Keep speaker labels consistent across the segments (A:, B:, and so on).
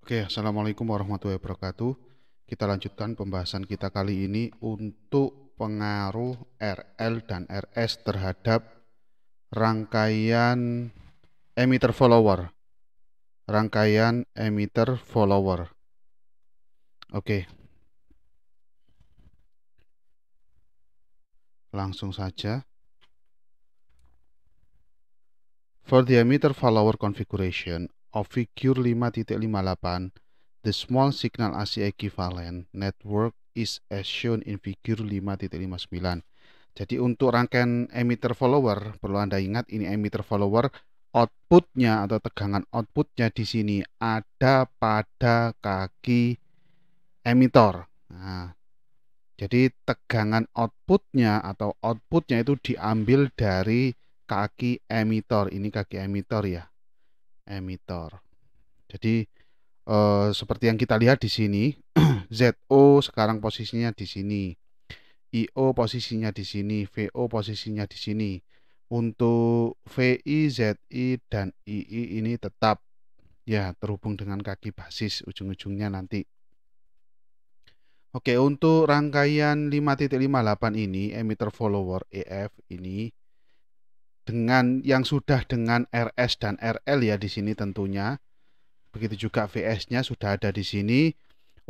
A: Oke, Assalamualaikum warahmatullahi wabarakatuh. Kita lanjutkan pembahasan kita kali ini untuk pengaruh RL dan RS terhadap rangkaian emitter follower. Rangkaian emitter follower. Oke. Langsung saja. For the emitter follower configuration, of Figure 5.58, the small signal AC equivalent network is as shown in Figure 5.59. Jadi untuk rangkaian emitter follower perlu Anda ingat ini emitter follower outputnya atau tegangan outputnya di sini ada pada kaki emitter. Nah, jadi tegangan outputnya atau outputnya itu diambil dari kaki emitter Ini kaki emitter ya emitor. Jadi eh, seperti yang kita lihat di sini, ZO sekarang posisinya di sini. IO posisinya di sini, VO posisinya di sini. Untuk VI, ZI dan II ini tetap ya terhubung dengan kaki basis ujung-ujungnya nanti. Oke, untuk rangkaian 5.58 ini emitter follower EF ini dengan yang sudah dengan RS dan RL ya di sini tentunya. Begitu juga VS-nya sudah ada di sini.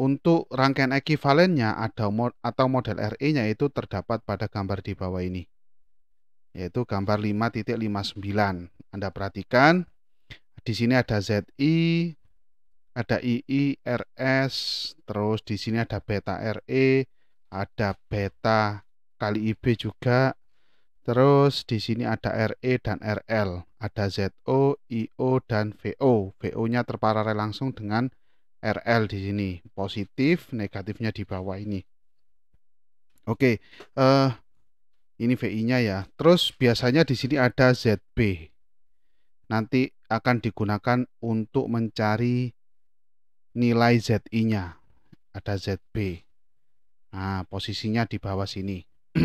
A: Untuk rangkaian ekivalennya ada atau model RE-nya itu terdapat pada gambar di bawah ini. Yaitu gambar 5.59. Anda perhatikan di sini ada ZI, ada II, RS, terus di sini ada beta RE, ada beta kali IB juga, Terus di sini ada RE dan RL, ada ZO, IO dan VO. VO-nya terparalel langsung dengan RL di sini. Positif, negatifnya di bawah ini. Oke, eh ini VI-nya ya. Terus biasanya di sini ada ZB. Nanti akan digunakan untuk mencari nilai ZI-nya. Ada ZB. Nah, posisinya di bawah sini.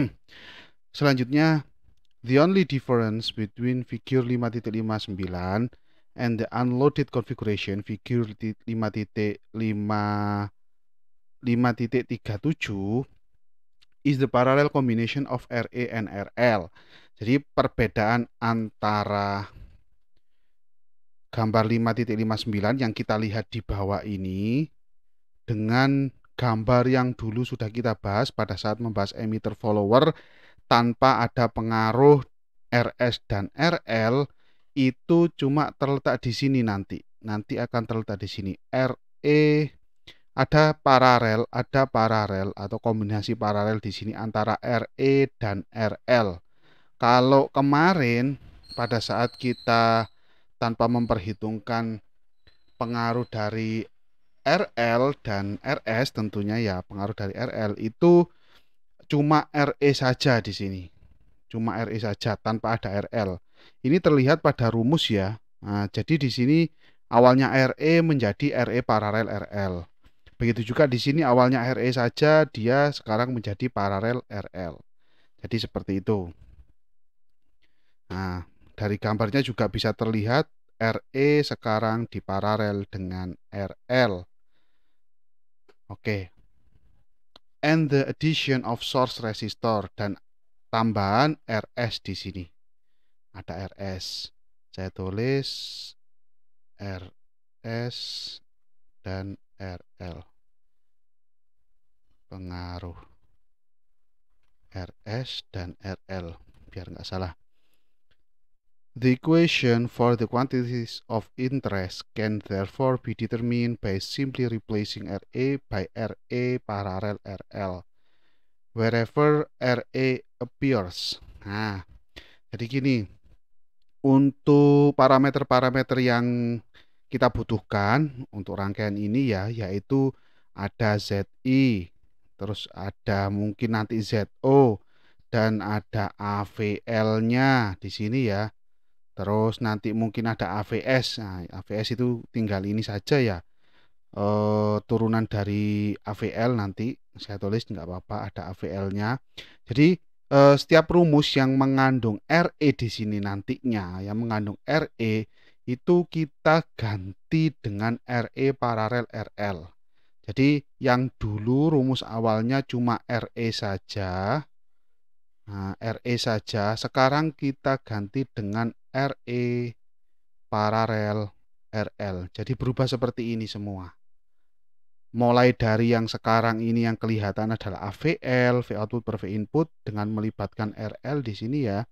A: Selanjutnya The only difference between figure 5.59 and the unloaded configuration figure 5.5 is the parallel combination of RA and RL. Jadi perbedaan antara gambar 5.59 yang kita lihat di bawah ini dengan gambar yang dulu sudah kita bahas pada saat membahas emitter follower tanpa ada pengaruh RS dan RL itu cuma terletak di sini nanti. Nanti akan terletak di sini. RE ada paralel, ada paralel atau kombinasi paralel di sini antara RE dan RL. Kalau kemarin pada saat kita tanpa memperhitungkan pengaruh dari RL dan RS tentunya ya pengaruh dari RL itu cuma RE saja di sini. Cuma RE saja tanpa ada RL. Ini terlihat pada rumus ya. Nah, jadi di sini awalnya RE menjadi RE paralel RL. Begitu juga di sini awalnya RE saja dia sekarang menjadi paralel RL. Jadi seperti itu. Nah, dari gambarnya juga bisa terlihat RE sekarang diparalel dengan RL. Oke, and the addition of source resistor dan tambahan RS di sini. Ada RS. Saya tulis RS dan RL. Pengaruh RS dan RL biar nggak salah. The equation for the quantities of interest can therefore be determined by simply replacing RA by RA parallel RL wherever RA appears. Nah, jadi gini, untuk parameter-parameter yang kita butuhkan untuk rangkaian ini ya, yaitu ada ZI, terus ada mungkin nanti ZO, dan ada AVL-nya di sini ya. Terus nanti mungkin ada AVS. Nah, AVS itu tinggal ini saja ya. E, turunan dari AVL nanti saya tulis nggak apa-apa ada AVL-nya. Jadi e, setiap rumus yang mengandung RE di sini nantinya yang mengandung RE itu kita ganti dengan RE paralel RL. Jadi yang dulu rumus awalnya cuma RE saja. Nah, RE saja. Sekarang kita ganti dengan RE, paralel, RL. Jadi berubah seperti ini semua. Mulai dari yang sekarang ini yang kelihatan adalah AVL, V output per V input dengan melibatkan RL di sini ya.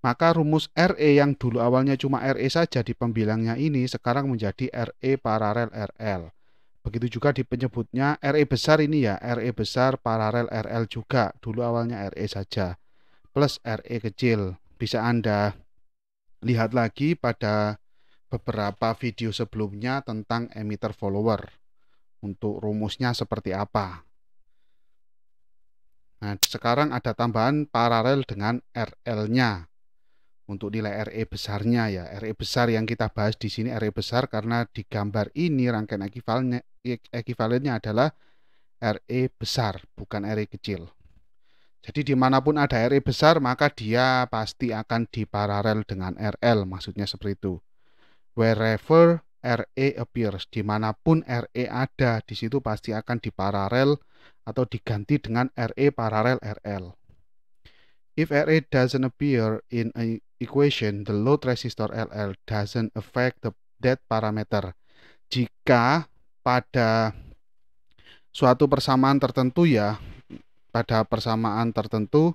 A: Maka rumus RE yang dulu awalnya cuma RE saja di pembilangnya ini sekarang menjadi RE paralel RL. Begitu juga di penyebutnya RE besar ini ya, RE besar paralel RL juga. Dulu awalnya RE saja plus RE kecil. Bisa Anda lihat lagi pada beberapa video sebelumnya tentang emitter follower untuk rumusnya seperti apa. Nah, sekarang ada tambahan paralel dengan RL-nya untuk nilai RE besarnya ya. RE besar yang kita bahas di sini RE besar karena di gambar ini rangkaian ekivalen, nya adalah RE besar, bukan RE kecil. Jadi dimanapun ada RE besar, maka dia pasti akan diparalel dengan RL, maksudnya seperti itu. Wherever RE appears, dimanapun RE ada, di situ pasti akan diparalel atau diganti dengan RE paralel RL. If RE doesn't appear in an equation, the load resistor LL doesn't affect the, that parameter. Jika pada suatu persamaan tertentu ya, pada persamaan tertentu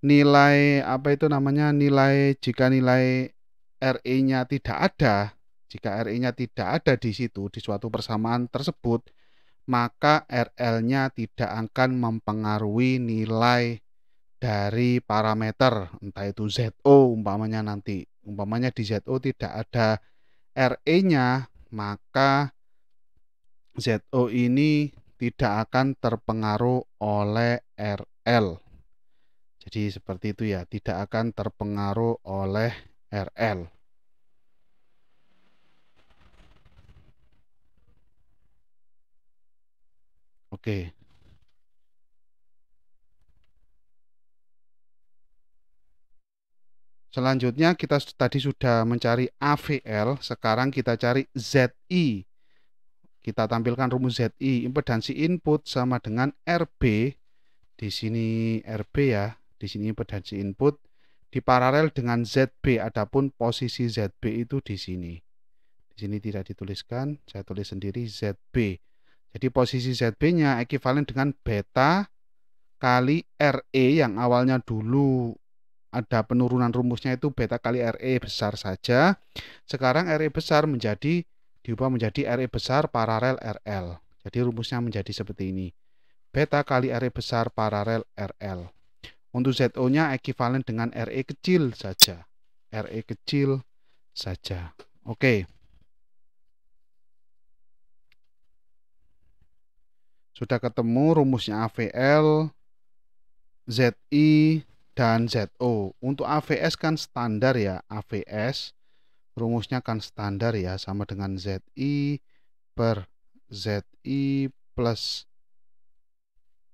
A: nilai apa itu namanya nilai jika nilai RE-nya tidak ada, jika RE-nya tidak ada di situ di suatu persamaan tersebut, maka RL-nya tidak akan mempengaruhi nilai dari parameter entah itu ZO umpamanya nanti. Umpamanya di ZO tidak ada RE-nya, maka ZO ini tidak akan terpengaruh oleh RL. Jadi seperti itu ya, tidak akan terpengaruh oleh RL. Oke. Selanjutnya kita tadi sudah mencari AVL, sekarang kita cari ZI kita tampilkan rumus ZI impedansi input sama dengan RB di sini RB ya di sini impedansi input di paralel dengan ZB adapun posisi ZB itu di sini di sini tidak dituliskan saya tulis sendiri ZB jadi posisi ZB-nya ekivalen dengan beta kali RE yang awalnya dulu ada penurunan rumusnya itu beta kali RE besar saja sekarang RE besar menjadi diubah menjadi RE besar paralel RL. Jadi rumusnya menjadi seperti ini. Beta kali RE besar paralel RL. Untuk ZO-nya ekivalen dengan RE kecil saja. RE kecil saja. Oke. Sudah ketemu rumusnya AVL, ZI, dan ZO. Untuk AVS kan standar ya, AVS rumusnya kan standar ya sama dengan ZI per ZI plus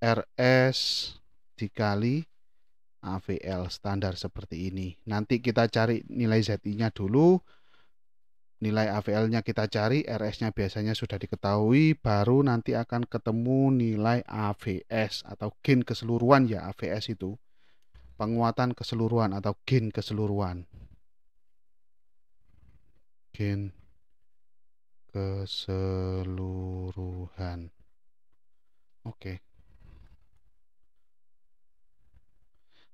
A: RS dikali AVL standar seperti ini nanti kita cari nilai ZI nya dulu nilai AVL nya kita cari RS nya biasanya sudah diketahui baru nanti akan ketemu nilai AVS atau gain keseluruhan ya AVS itu penguatan keseluruhan atau gain keseluruhan mungkin keseluruhan oke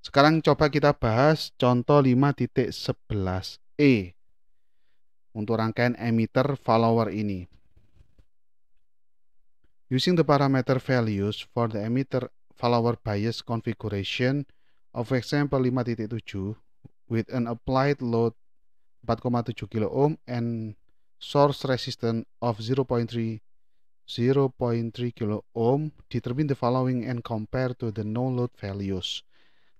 A: sekarang coba kita bahas contoh 5.11e untuk rangkaian emitter follower ini using the parameter values for the emitter follower bias configuration of example 5.7 with an applied load 4,7 kilo ohm and source resistance of 0.3 0.3 kilo ohm determine the following and compare to the no load values.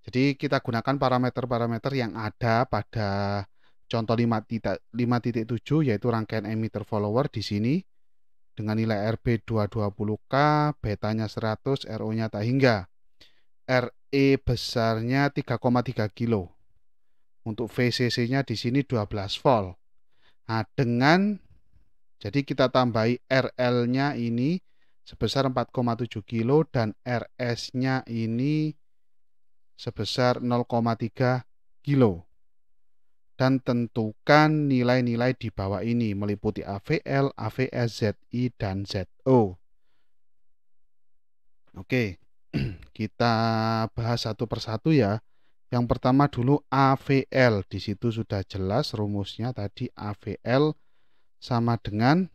A: Jadi kita gunakan parameter-parameter yang ada pada contoh 5.7 yaitu rangkaian emitter follower di sini dengan nilai RB 220K, betanya 100, RO-nya tak hingga. RE besarnya 3,3 kilo. Untuk VCC-nya di sini 12 volt. Nah, dengan jadi kita tambahi RL-nya ini sebesar 4,7 kilo dan RS-nya ini sebesar 0,3 kilo. Dan tentukan nilai-nilai di bawah ini meliputi AVL, AVS, ZI, dan ZO. Oke, kita bahas satu persatu ya. Yang pertama dulu AVL, di situ sudah jelas rumusnya tadi AVL sama dengan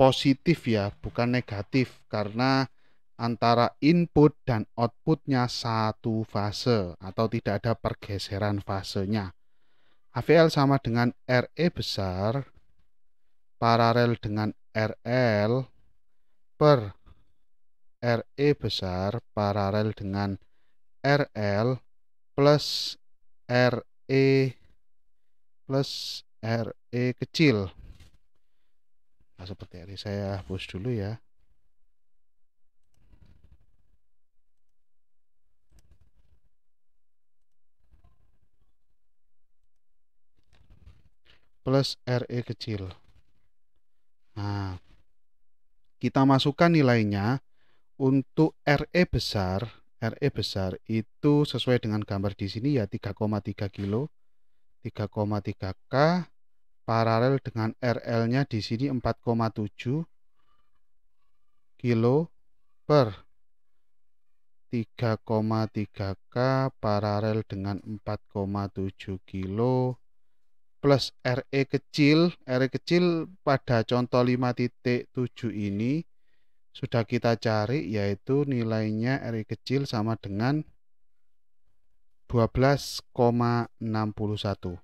A: positif ya, bukan negatif karena antara input dan outputnya satu fase atau tidak ada pergeseran fasenya. AVL sama dengan RE besar paralel dengan RL per RE besar paralel dengan RL plus RE plus RE kecil nah, seperti ini e saya hapus dulu ya plus RE kecil nah kita masukkan nilainya untuk RE besar, RE besar itu sesuai dengan gambar di sini ya 3,3 kilo. 3,3K paralel dengan RL-nya di sini 4,7 kilo per 3,3K paralel dengan 4,7 kilo plus RE kecil. RE kecil pada contoh 5.7 ini sudah kita cari yaitu nilainya RI kecil sama dengan 12,61 12,61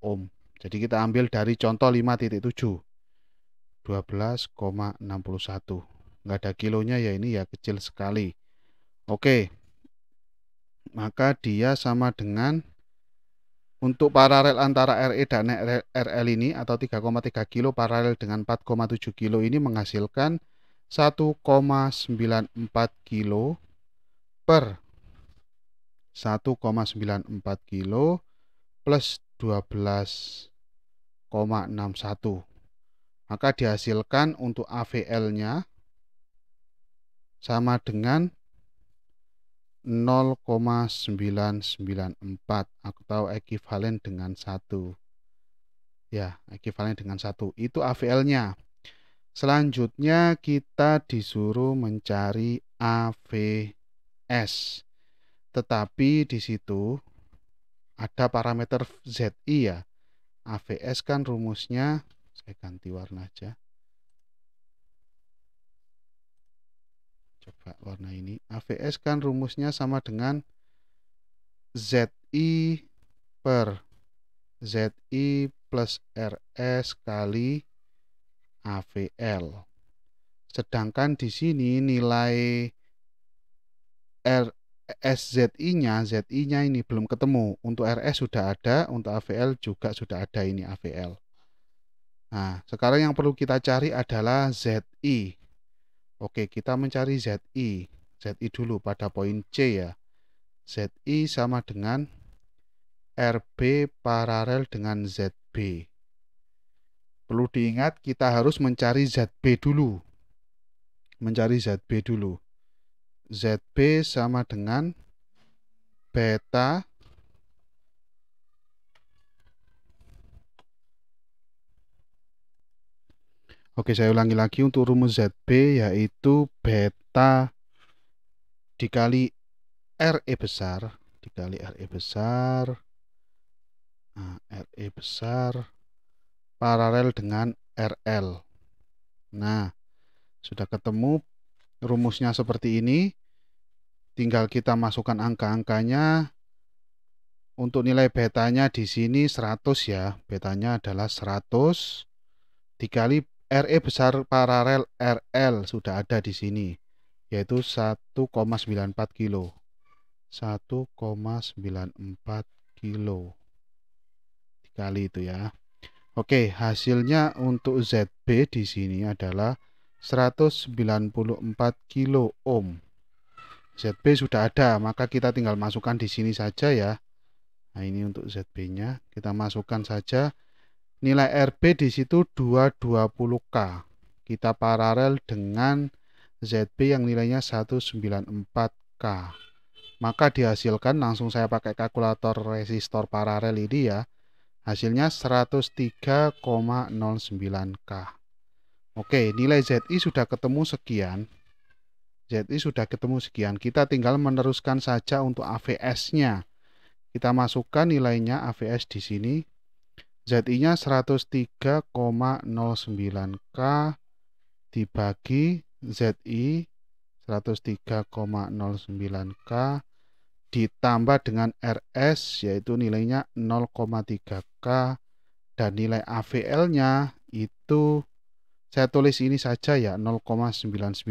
A: ohm jadi kita ambil dari contoh 5.7 12,61 nggak ada kilonya ya ini ya kecil sekali oke maka dia sama dengan untuk paralel antara RE dan RL ini atau 3,3 kilo paralel dengan 4,7 kilo ini menghasilkan 1,94 kilo per 1,94 kilo plus 12,61 maka dihasilkan untuk AVL nya sama dengan 0,994 aku tahu ekivalen dengan satu, Ya, ekivalen dengan satu Itu AVL-nya. Selanjutnya kita disuruh mencari AVS. Tetapi di situ ada parameter ZI ya. AVS kan rumusnya saya ganti warna aja. coba warna ini AVS kan rumusnya sama dengan ZI per ZI plus RS kali AVL sedangkan di sini nilai RSZI nya ZI-nya ini belum ketemu. Untuk RS sudah ada, untuk AVL juga sudah ada ini AVL. Nah, sekarang yang perlu kita cari adalah ZI. Oke, kita mencari ZI. ZI dulu pada poin C ya. ZI sama dengan RB paralel dengan ZB. Perlu diingat kita harus mencari ZB dulu. Mencari ZB dulu. ZB sama dengan beta Oke, saya ulangi lagi untuk rumus ZB yaitu beta dikali RE besar dikali RE besar nah, RE besar paralel dengan RL. Nah, sudah ketemu rumusnya seperti ini. Tinggal kita masukkan angka-angkanya. Untuk nilai betanya di sini 100 ya. Betanya adalah 100 dikali RE besar paralel RL sudah ada di sini yaitu 1,94 kilo 1,94 kilo dikali itu ya Oke hasilnya untuk ZB di sini adalah 194 kilo ohm ZB sudah ada maka kita tinggal masukkan di sini saja ya Nah ini untuk ZB nya kita masukkan saja Nilai RB di situ 220K. Kita paralel dengan ZB yang nilainya 194K. Maka dihasilkan langsung saya pakai kalkulator resistor paralel ini ya. Hasilnya 103,09K. Oke, nilai ZI sudah ketemu sekian. ZI sudah ketemu sekian. Kita tinggal meneruskan saja untuk AVS-nya. Kita masukkan nilainya AVS di sini ZI-nya 103,09K dibagi ZI 103,09K ditambah dengan RS yaitu nilainya 0,3K dan nilai AVL-nya itu saya tulis ini saja ya 0,994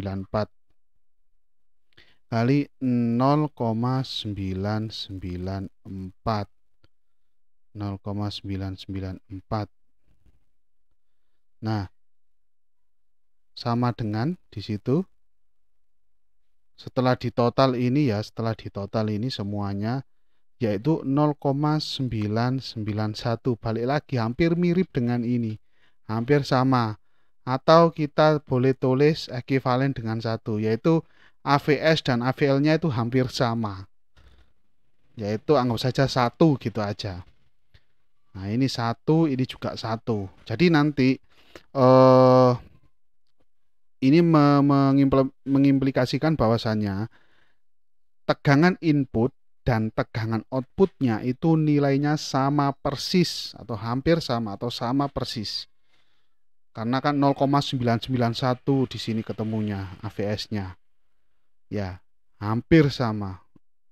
A: kali 0,994 0,994 nah sama dengan di situ setelah ditotal ini ya setelah ditotal ini semuanya yaitu 0,991 balik lagi hampir mirip dengan ini hampir sama atau kita boleh tulis ekivalen dengan satu yaitu AVS dan AVL nya itu hampir sama yaitu anggap saja satu gitu aja Nah, ini satu, ini juga satu. Jadi nanti eh ini me mengimplikasikan bahwasannya tegangan input dan tegangan outputnya itu nilainya sama persis atau hampir sama atau sama persis. Karena kan 0,991 di sini ketemunya AVS-nya. Ya, hampir sama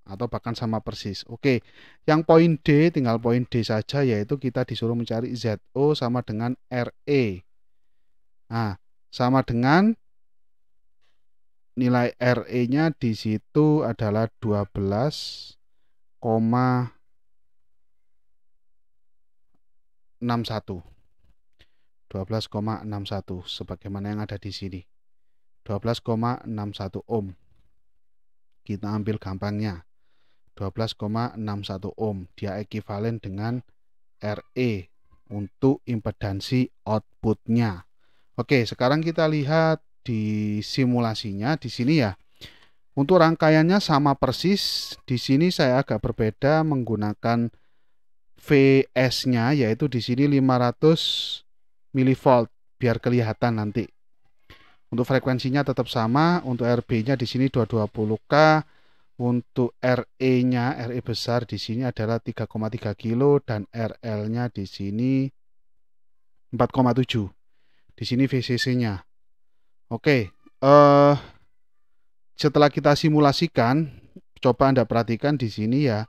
A: atau bahkan sama persis. Oke, yang poin D tinggal poin D saja yaitu kita disuruh mencari ZO sama dengan RE. Nah, sama dengan nilai RE-nya di situ adalah 12,61. 12,61 sebagaimana yang ada di sini. 12,61 ohm. Kita ambil gampangnya. 12,61 ohm. Dia ekivalen dengan RE untuk impedansi outputnya. Oke, sekarang kita lihat di simulasinya di sini ya. Untuk rangkaiannya sama persis. Di sini saya agak berbeda menggunakan VS-nya yaitu di sini 500 milivolt biar kelihatan nanti. Untuk frekuensinya tetap sama, untuk RB-nya di sini 220K, untuk RE-nya, RE besar di sini adalah 3,3 kilo dan RL-nya di sini 4,7. Di sini VCC-nya. Oke, eh setelah kita simulasikan, coba Anda perhatikan di sini ya.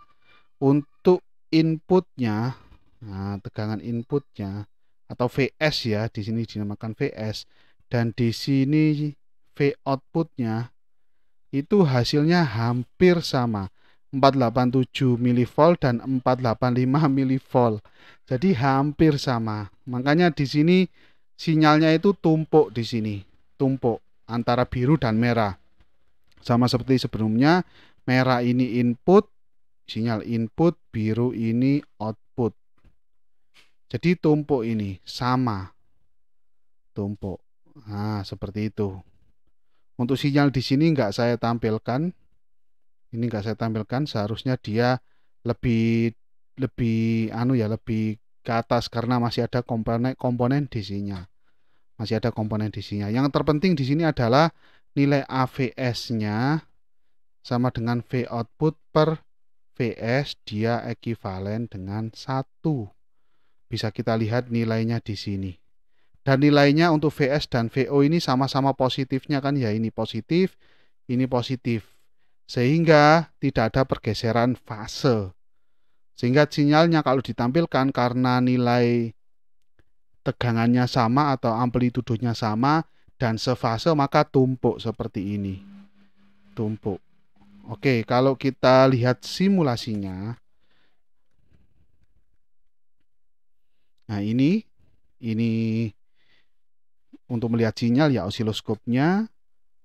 A: Untuk inputnya, nah, tegangan inputnya atau VS ya, di sini dinamakan VS dan di sini V outputnya itu hasilnya hampir sama 487 milivolt dan 485 milivolt jadi hampir sama makanya di sini sinyalnya itu tumpuk di sini tumpuk antara biru dan merah sama seperti sebelumnya merah ini input sinyal input biru ini output jadi tumpuk ini sama tumpuk nah seperti itu untuk sinyal di sini nggak saya tampilkan. Ini nggak saya tampilkan, seharusnya dia lebih lebih anu ya, lebih ke atas karena masih ada komponen komponen di sinyal. Masih ada komponen di sinyal. Yang terpenting di sini adalah nilai AVS-nya sama dengan V output per VS dia ekuivalen dengan satu. Bisa kita lihat nilainya di sini dan nilainya untuk VS dan VO ini sama-sama positifnya kan ya ini positif ini positif sehingga tidak ada pergeseran fase sehingga sinyalnya kalau ditampilkan karena nilai tegangannya sama atau amplitudonya sama dan sefase maka tumpuk seperti ini tumpuk Oke kalau kita lihat simulasinya nah ini ini untuk melihat sinyal ya osiloskopnya.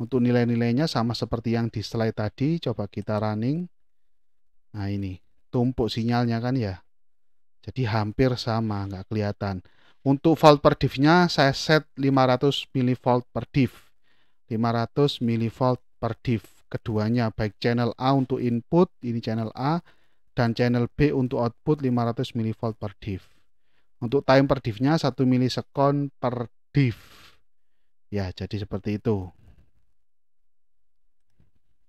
A: Untuk nilai-nilainya sama seperti yang di slide tadi. Coba kita running. Nah ini tumpuk sinyalnya kan ya. Jadi hampir sama, nggak kelihatan. Untuk volt per div saya set 500 millivolt per div. 500 millivolt per div keduanya baik channel A untuk input, ini channel A dan channel B untuk output 500 millivolt per div. Untuk time per div-nya 1 milisekon per div ya jadi seperti itu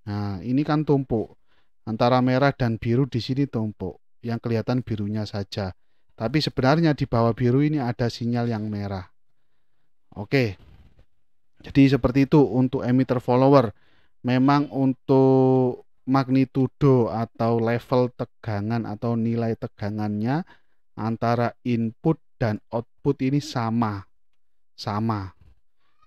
A: nah ini kan tumpuk antara merah dan biru di sini tumpuk yang kelihatan birunya saja tapi sebenarnya di bawah biru ini ada sinyal yang merah oke jadi seperti itu untuk emitter follower memang untuk magnitudo atau level tegangan atau nilai tegangannya antara input dan output ini sama sama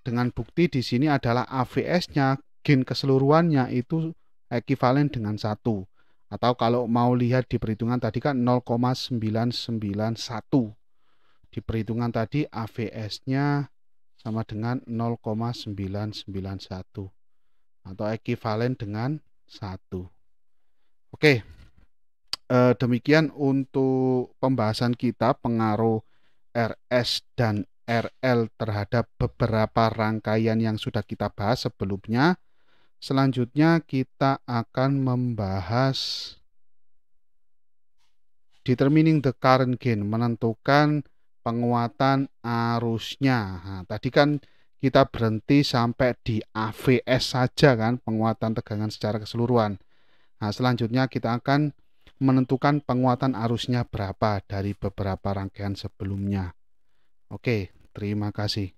A: dengan bukti di sini adalah AVS-nya, gen keseluruhannya itu ekivalen dengan satu. Atau kalau mau lihat di perhitungan tadi kan 0,991. Di perhitungan tadi AVS-nya sama dengan 0,991 atau ekivalen dengan satu. Oke, eh, demikian untuk pembahasan kita pengaruh RS dan RL terhadap beberapa rangkaian yang sudah kita bahas sebelumnya. Selanjutnya kita akan membahas determining the current gain, menentukan penguatan arusnya. Nah, tadi kan kita berhenti sampai di AVS saja kan penguatan tegangan secara keseluruhan. Nah, selanjutnya kita akan menentukan penguatan arusnya berapa dari beberapa rangkaian sebelumnya. Oke, Terima kasih.